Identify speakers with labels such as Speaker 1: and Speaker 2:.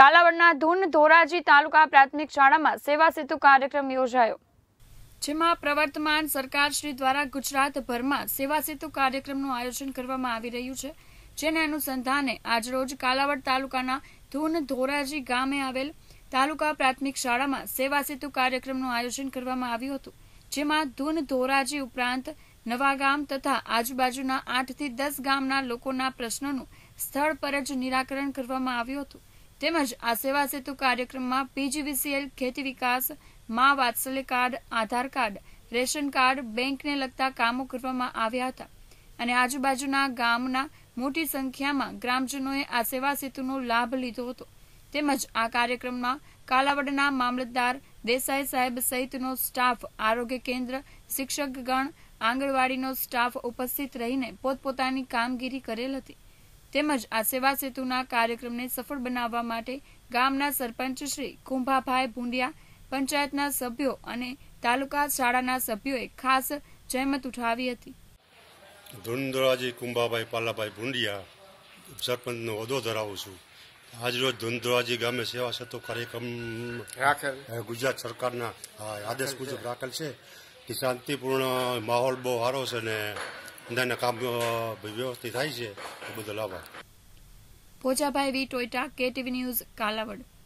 Speaker 1: કાલાવડના ધૂન ધોરાજી તાલુકા પ્રાથમિક શાળામાં સેવા સેતુ કાર્યક્રમ યોજાયો જેમાં પ્રવર્તમાન સરકારશ્રી દ્વારા ગુજરાતભરમાં સેવા સેતુ કાર્યક્રમનું આયોજન કરવામાં આવી રહ્યું છે જેને અનુસંધાને આજરોજ કાલાવડ તાલુકાના ધૂન ધોરાજી ગામે આવેલ તાલુકા પ્રાથમિક શાળામાં સેવા સેતુ કાર્યક્રમનું આયોજન કરવામાં આવ્યું હતું જેમાં ધૂન ધોરાજી ઉપરાંત ગામ તથા આજુબાજુના આઠથી દસ ગામના લોકોના પ્રશ્નોનું સ્થળ પર જ નિરાકરણ કરવામાં આવ્યું હતું તેમજ આ સેવા સેતુ કાર્યક્રમમાં પીજીવીસીએલ ખેતી વિકાસ માં Vatsalya card Aadhaar card ration card બેંકને લગતા કામો કરવામાં આવ્યા હતા અને આજુબાજુના ગામના મોટી સંખ્યામાં ગ્રામજનોએ આ સેવા સેતુનો લાભ લીધો હતો તેમજ આ કાર્યક્રમમાં કાલાવડના મામલતદાર દેસાઈ સાહેબ સહિતનો સ્ટાફ આરોગ્ય કેન્દ્ર શિક્ષકગણ આંગણવાડીનો સ્ટાફ ઉપસ્થિત રહીને પોતપોતાની કામગીરી કરેલ હતી તેમજ આશીર્વાદ સેતુના કાર્યક્રમને સફળ બનાવવા માટે ગામના સરપંચ શ્રી કુંભાભાઈ ભૂંડિયા પંચાયતના સભ્યો અને તાલુકા શાળાના સભ્યોએ ખાસ જહેમત ઉઠાવી હતી
Speaker 2: ધુંધરાજી કુંભાભાઈ પાલાભાઈ ભૂંડિયા સરપંચનો હોદ્દો ધરાવું છું આજરોજ ધુંધરાજી ગામે સેવા સેતુ કાર્યક્રમ ગુજરાત સરકારના આદેશ મુજબ રાખેલ છે શાંતિપૂર્ણ માહોલ બહુ સારો છે ને અંદરના કામ વ્યવસ્થિત થાય છે એ બધું લાવવા
Speaker 1: પોજાભાઈ વી ટોયટા કેટીવી ન્યૂઝ કાલાવડ